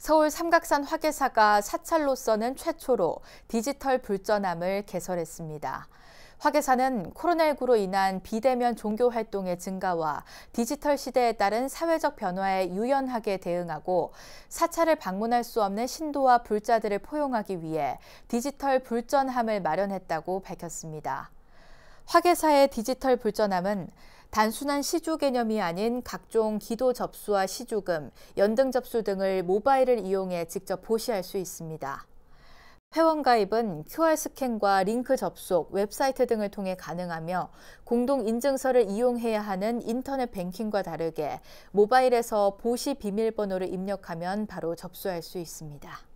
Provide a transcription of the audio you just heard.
서울 삼각산 화계사가 사찰로서는 최초로 디지털 불전함을 개설했습니다. 화개사는 코로나19로 인한 비대면 종교 활동의 증가와 디지털 시대에 따른 사회적 변화에 유연하게 대응하고 사찰을 방문할 수 없는 신도와 불자들을 포용하기 위해 디지털 불전함을 마련했다고 밝혔습니다. 화계사의 디지털 불전함은 단순한 시주 개념이 아닌 각종 기도 접수와 시주금, 연등 접수 등을 모바일을 이용해 직접 보시할 수 있습니다. 회원 가입은 QR 스캔과 링크 접속, 웹사이트 등을 통해 가능하며 공동 인증서를 이용해야 하는 인터넷 뱅킹과 다르게 모바일에서 보시 비밀번호를 입력하면 바로 접수할 수 있습니다.